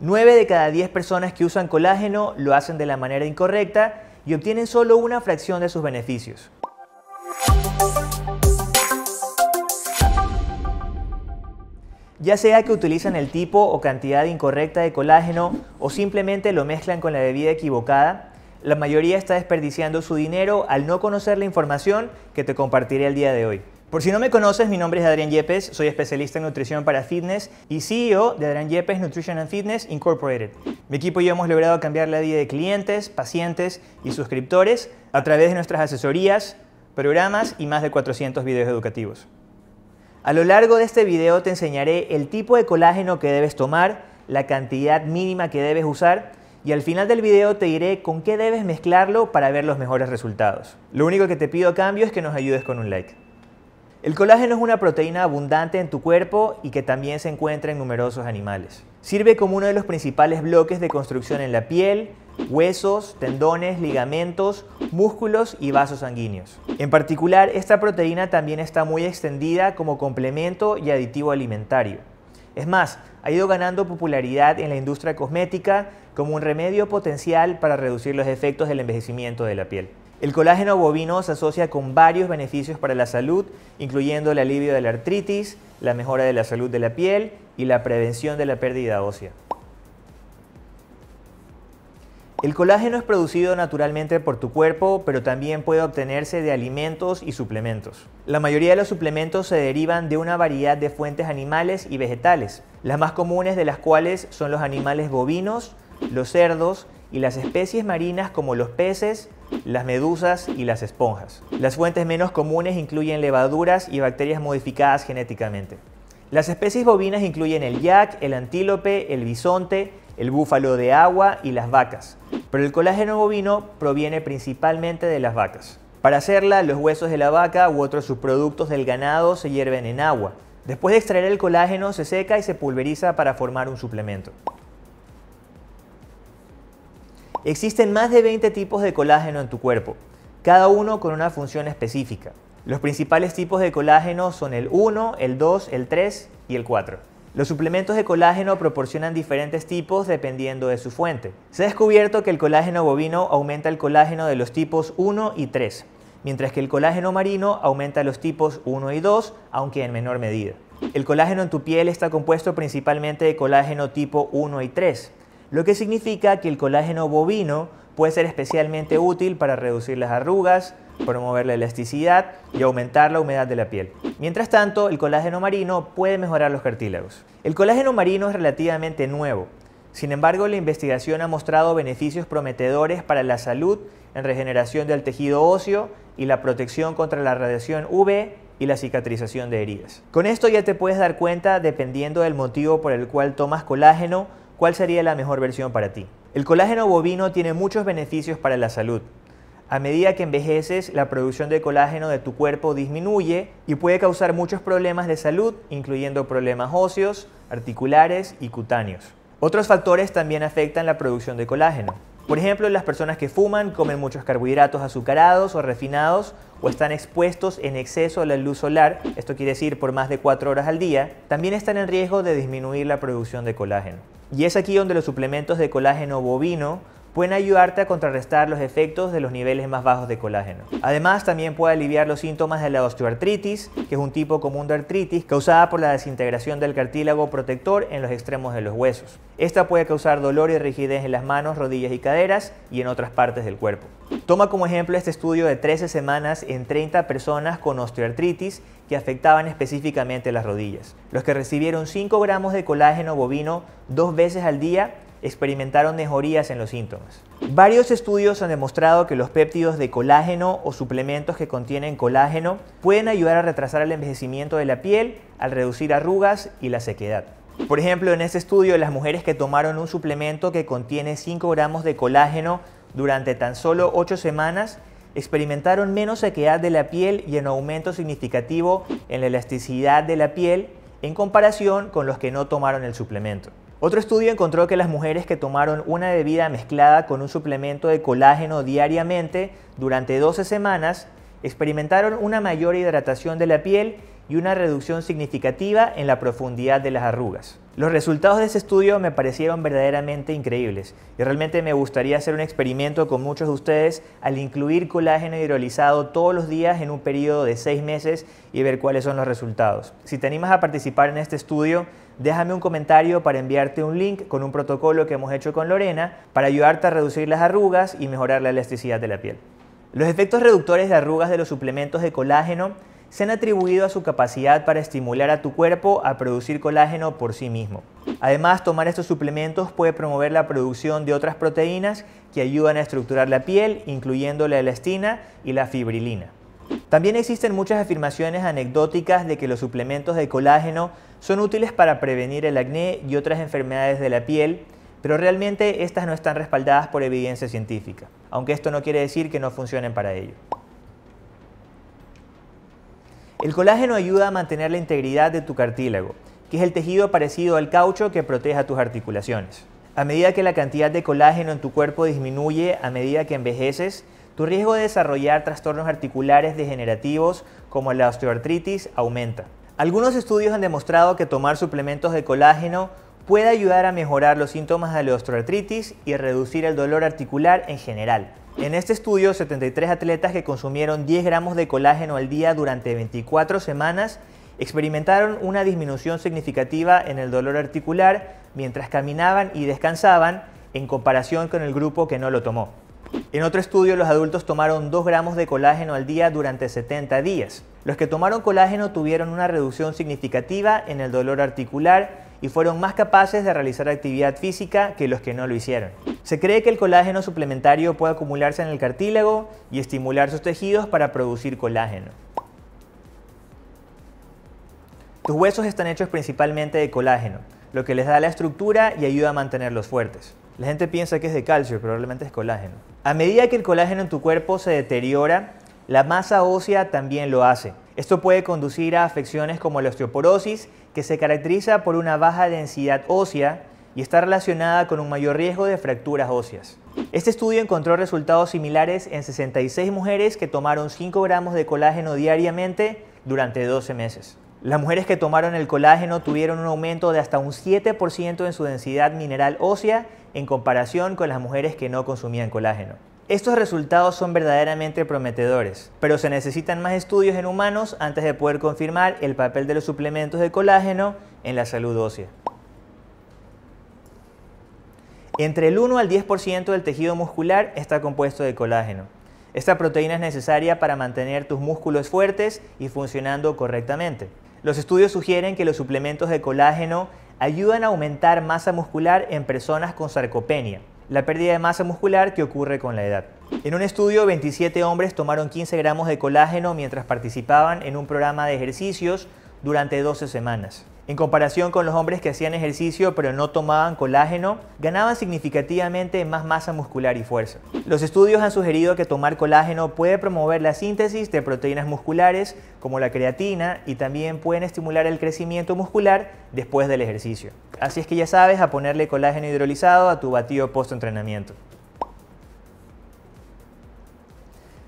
9 de cada 10 personas que usan colágeno lo hacen de la manera incorrecta y obtienen solo una fracción de sus beneficios. Ya sea que utilizan el tipo o cantidad incorrecta de colágeno o simplemente lo mezclan con la bebida equivocada, la mayoría está desperdiciando su dinero al no conocer la información que te compartiré el día de hoy. Por si no me conoces, mi nombre es Adrián Yepes, soy especialista en nutrición para fitness y CEO de Adrián Yepes Nutrition and Fitness Incorporated. Mi equipo y yo hemos logrado cambiar la vida de clientes, pacientes y suscriptores a través de nuestras asesorías, programas y más de 400 videos educativos. A lo largo de este video te enseñaré el tipo de colágeno que debes tomar, la cantidad mínima que debes usar y al final del video te diré con qué debes mezclarlo para ver los mejores resultados. Lo único que te pido a cambio es que nos ayudes con un like. El colágeno es una proteína abundante en tu cuerpo y que también se encuentra en numerosos animales. Sirve como uno de los principales bloques de construcción en la piel, huesos, tendones, ligamentos, músculos y vasos sanguíneos. En particular, esta proteína también está muy extendida como complemento y aditivo alimentario. Es más, ha ido ganando popularidad en la industria cosmética como un remedio potencial para reducir los efectos del envejecimiento de la piel. El colágeno bovino se asocia con varios beneficios para la salud, incluyendo el alivio de la artritis, la mejora de la salud de la piel y la prevención de la pérdida ósea. El colágeno es producido naturalmente por tu cuerpo, pero también puede obtenerse de alimentos y suplementos. La mayoría de los suplementos se derivan de una variedad de fuentes animales y vegetales, las más comunes de las cuales son los animales bovinos, los cerdos, y las especies marinas como los peces, las medusas y las esponjas. Las fuentes menos comunes incluyen levaduras y bacterias modificadas genéticamente. Las especies bovinas incluyen el yak, el antílope, el bisonte, el búfalo de agua y las vacas, pero el colágeno bovino proviene principalmente de las vacas. Para hacerla, los huesos de la vaca u otros subproductos del ganado se hierven en agua. Después de extraer el colágeno, se seca y se pulveriza para formar un suplemento. Existen más de 20 tipos de colágeno en tu cuerpo, cada uno con una función específica. Los principales tipos de colágeno son el 1, el 2, el 3 y el 4. Los suplementos de colágeno proporcionan diferentes tipos dependiendo de su fuente. Se ha descubierto que el colágeno bovino aumenta el colágeno de los tipos 1 y 3, mientras que el colágeno marino aumenta los tipos 1 y 2, aunque en menor medida. El colágeno en tu piel está compuesto principalmente de colágeno tipo 1 y 3, lo que significa que el colágeno bovino puede ser especialmente útil para reducir las arrugas, promover la elasticidad y aumentar la humedad de la piel. Mientras tanto, el colágeno marino puede mejorar los cartílagos. El colágeno marino es relativamente nuevo, sin embargo, la investigación ha mostrado beneficios prometedores para la salud en regeneración del tejido óseo y la protección contra la radiación UV y la cicatrización de heridas. Con esto ya te puedes dar cuenta, dependiendo del motivo por el cual tomas colágeno, ¿cuál sería la mejor versión para ti? El colágeno bovino tiene muchos beneficios para la salud. A medida que envejeces, la producción de colágeno de tu cuerpo disminuye y puede causar muchos problemas de salud, incluyendo problemas óseos, articulares y cutáneos. Otros factores también afectan la producción de colágeno. Por ejemplo, las personas que fuman, comen muchos carbohidratos azucarados o refinados o están expuestos en exceso a la luz solar, esto quiere decir por más de 4 horas al día, también están en riesgo de disminuir la producción de colágeno. Y es aquí donde los suplementos de colágeno bovino pueden ayudarte a contrarrestar los efectos de los niveles más bajos de colágeno. Además, también puede aliviar los síntomas de la osteoartritis, que es un tipo común de artritis causada por la desintegración del cartílago protector en los extremos de los huesos. Esta puede causar dolor y rigidez en las manos, rodillas y caderas y en otras partes del cuerpo. Toma como ejemplo este estudio de 13 semanas en 30 personas con osteoartritis que afectaban específicamente las rodillas. Los que recibieron 5 gramos de colágeno bovino dos veces al día experimentaron mejorías en los síntomas. Varios estudios han demostrado que los péptidos de colágeno o suplementos que contienen colágeno pueden ayudar a retrasar el envejecimiento de la piel al reducir arrugas y la sequedad. Por ejemplo, en este estudio, las mujeres que tomaron un suplemento que contiene 5 gramos de colágeno durante tan solo 8 semanas experimentaron menos sequedad de la piel y un aumento significativo en la elasticidad de la piel en comparación con los que no tomaron el suplemento. Otro estudio encontró que las mujeres que tomaron una bebida mezclada con un suplemento de colágeno diariamente durante 12 semanas experimentaron una mayor hidratación de la piel y una reducción significativa en la profundidad de las arrugas. Los resultados de ese estudio me parecieron verdaderamente increíbles y realmente me gustaría hacer un experimento con muchos de ustedes al incluir colágeno hidrolizado todos los días en un periodo de 6 meses y ver cuáles son los resultados. Si te animas a participar en este estudio, déjame un comentario para enviarte un link con un protocolo que hemos hecho con Lorena para ayudarte a reducir las arrugas y mejorar la elasticidad de la piel. Los efectos reductores de arrugas de los suplementos de colágeno se han atribuido a su capacidad para estimular a tu cuerpo a producir colágeno por sí mismo. Además, tomar estos suplementos puede promover la producción de otras proteínas que ayudan a estructurar la piel, incluyendo la elastina y la fibrilina. También existen muchas afirmaciones anecdóticas de que los suplementos de colágeno son útiles para prevenir el acné y otras enfermedades de la piel, pero realmente estas no están respaldadas por evidencia científica, aunque esto no quiere decir que no funcionen para ello. El colágeno ayuda a mantener la integridad de tu cartílago, que es el tejido parecido al caucho que protege a tus articulaciones. A medida que la cantidad de colágeno en tu cuerpo disminuye a medida que envejeces, tu riesgo de desarrollar trastornos articulares degenerativos como la osteoartritis aumenta. Algunos estudios han demostrado que tomar suplementos de colágeno puede ayudar a mejorar los síntomas de la osteoartritis y reducir el dolor articular en general. En este estudio, 73 atletas que consumieron 10 gramos de colágeno al día durante 24 semanas experimentaron una disminución significativa en el dolor articular mientras caminaban y descansaban en comparación con el grupo que no lo tomó. En otro estudio, los adultos tomaron 2 gramos de colágeno al día durante 70 días. Los que tomaron colágeno tuvieron una reducción significativa en el dolor articular y fueron más capaces de realizar actividad física que los que no lo hicieron. Se cree que el colágeno suplementario puede acumularse en el cartílago y estimular sus tejidos para producir colágeno. Tus huesos están hechos principalmente de colágeno, lo que les da la estructura y ayuda a mantenerlos fuertes. La gente piensa que es de calcio, probablemente es colágeno. A medida que el colágeno en tu cuerpo se deteriora, la masa ósea también lo hace. Esto puede conducir a afecciones como la osteoporosis, que se caracteriza por una baja densidad ósea y está relacionada con un mayor riesgo de fracturas óseas. Este estudio encontró resultados similares en 66 mujeres que tomaron 5 gramos de colágeno diariamente durante 12 meses. Las mujeres que tomaron el colágeno tuvieron un aumento de hasta un 7% en su densidad mineral ósea en comparación con las mujeres que no consumían colágeno. Estos resultados son verdaderamente prometedores, pero se necesitan más estudios en humanos antes de poder confirmar el papel de los suplementos de colágeno en la salud ósea. Entre el 1 al 10% del tejido muscular está compuesto de colágeno. Esta proteína es necesaria para mantener tus músculos fuertes y funcionando correctamente. Los estudios sugieren que los suplementos de colágeno ayudan a aumentar masa muscular en personas con sarcopenia, la pérdida de masa muscular que ocurre con la edad. En un estudio, 27 hombres tomaron 15 gramos de colágeno mientras participaban en un programa de ejercicios durante 12 semanas. En comparación con los hombres que hacían ejercicio pero no tomaban colágeno, ganaban significativamente más masa muscular y fuerza. Los estudios han sugerido que tomar colágeno puede promover la síntesis de proteínas musculares como la creatina y también pueden estimular el crecimiento muscular después del ejercicio. Así es que ya sabes a ponerle colágeno hidrolizado a tu batido post-entrenamiento.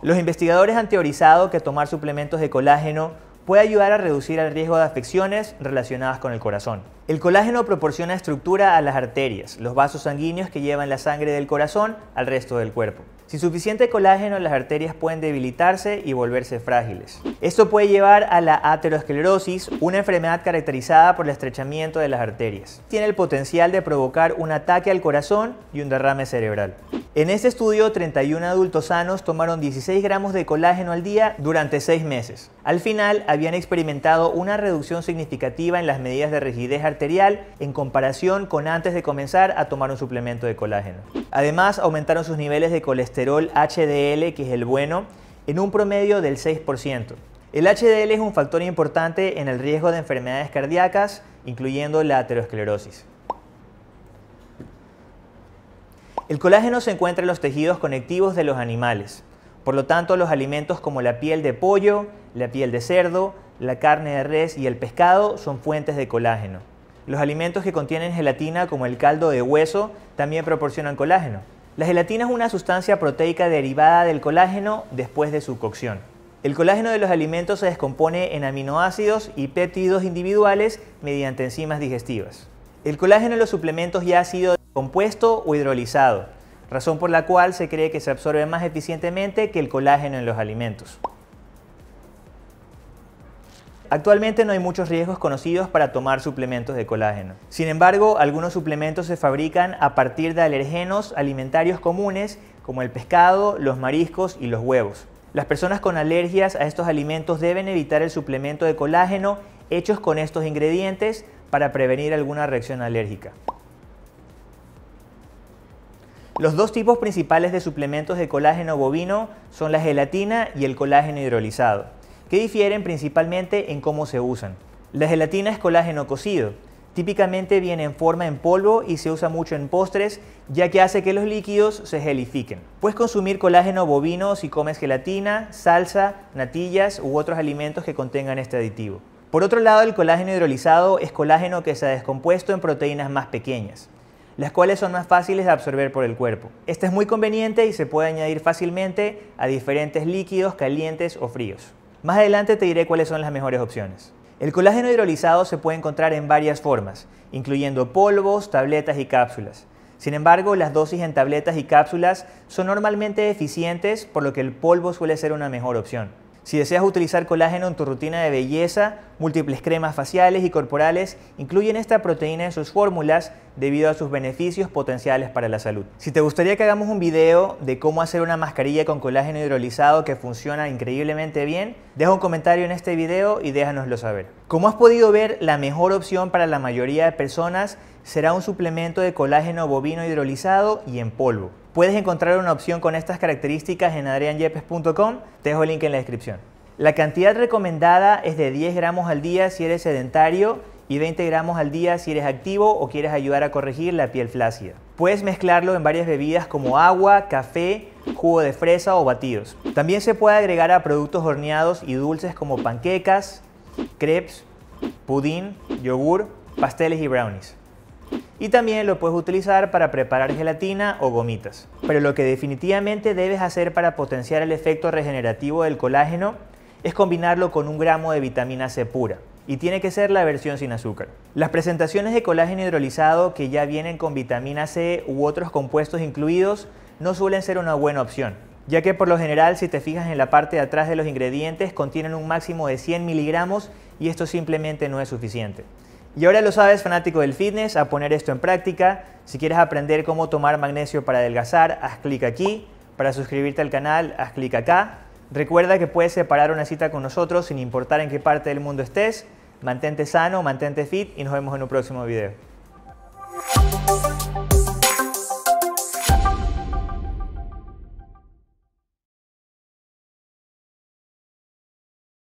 Los investigadores han teorizado que tomar suplementos de colágeno puede ayudar a reducir el riesgo de afecciones relacionadas con el corazón. El colágeno proporciona estructura a las arterias, los vasos sanguíneos que llevan la sangre del corazón al resto del cuerpo. Sin suficiente colágeno, las arterias pueden debilitarse y volverse frágiles. Esto puede llevar a la aterosclerosis, una enfermedad caracterizada por el estrechamiento de las arterias. Tiene el potencial de provocar un ataque al corazón y un derrame cerebral. En este estudio, 31 adultos sanos tomaron 16 gramos de colágeno al día durante 6 meses. Al final, habían experimentado una reducción significativa en las medidas de rigidez arterial en comparación con antes de comenzar a tomar un suplemento de colágeno. Además, aumentaron sus niveles de colesterol HDL, que es el bueno, en un promedio del 6%. El HDL es un factor importante en el riesgo de enfermedades cardíacas, incluyendo la aterosclerosis. El colágeno se encuentra en los tejidos conectivos de los animales. Por lo tanto, los alimentos como la piel de pollo, la piel de cerdo, la carne de res y el pescado son fuentes de colágeno. Los alimentos que contienen gelatina como el caldo de hueso también proporcionan colágeno. La gelatina es una sustancia proteica derivada del colágeno después de su cocción. El colágeno de los alimentos se descompone en aminoácidos y péptidos individuales mediante enzimas digestivas. El colágeno en los suplementos ya ha sido compuesto o hidrolizado, razón por la cual se cree que se absorbe más eficientemente que el colágeno en los alimentos. Actualmente no hay muchos riesgos conocidos para tomar suplementos de colágeno. Sin embargo, algunos suplementos se fabrican a partir de alergenos alimentarios comunes como el pescado, los mariscos y los huevos. Las personas con alergias a estos alimentos deben evitar el suplemento de colágeno hechos con estos ingredientes para prevenir alguna reacción alérgica. Los dos tipos principales de suplementos de colágeno bovino son la gelatina y el colágeno hidrolizado, que difieren principalmente en cómo se usan. La gelatina es colágeno cocido. Típicamente viene en forma en polvo y se usa mucho en postres, ya que hace que los líquidos se gelifiquen. Puedes consumir colágeno bovino si comes gelatina, salsa, natillas u otros alimentos que contengan este aditivo. Por otro lado, el colágeno hidrolizado es colágeno que se ha descompuesto en proteínas más pequeñas las cuales son más fáciles de absorber por el cuerpo. Este es muy conveniente y se puede añadir fácilmente a diferentes líquidos calientes o fríos. Más adelante te diré cuáles son las mejores opciones. El colágeno hidrolizado se puede encontrar en varias formas, incluyendo polvos, tabletas y cápsulas. Sin embargo, las dosis en tabletas y cápsulas son normalmente eficientes, por lo que el polvo suele ser una mejor opción. Si deseas utilizar colágeno en tu rutina de belleza, múltiples cremas faciales y corporales incluyen esta proteína en sus fórmulas debido a sus beneficios potenciales para la salud. Si te gustaría que hagamos un video de cómo hacer una mascarilla con colágeno hidrolizado que funciona increíblemente bien, deja un comentario en este video y déjanoslo saber. Como has podido ver, la mejor opción para la mayoría de personas será un suplemento de colágeno bovino hidrolizado y en polvo. Puedes encontrar una opción con estas características en adrianyepes.com, te dejo el link en la descripción. La cantidad recomendada es de 10 gramos al día si eres sedentario y 20 gramos al día si eres activo o quieres ayudar a corregir la piel flácida. Puedes mezclarlo en varias bebidas como agua, café, jugo de fresa o batidos. También se puede agregar a productos horneados y dulces como panquecas, crepes, pudín, yogur, pasteles y brownies. Y también lo puedes utilizar para preparar gelatina o gomitas. Pero lo que definitivamente debes hacer para potenciar el efecto regenerativo del colágeno es combinarlo con un gramo de vitamina C pura y tiene que ser la versión sin azúcar. Las presentaciones de colágeno hidrolizado que ya vienen con vitamina C u otros compuestos incluidos no suelen ser una buena opción, ya que por lo general si te fijas en la parte de atrás de los ingredientes contienen un máximo de 100 miligramos y esto simplemente no es suficiente. Y ahora lo sabes, fanático del fitness, a poner esto en práctica. Si quieres aprender cómo tomar magnesio para adelgazar, haz clic aquí. Para suscribirte al canal, haz clic acá. Recuerda que puedes separar una cita con nosotros sin importar en qué parte del mundo estés. Mantente sano, mantente fit y nos vemos en un próximo video.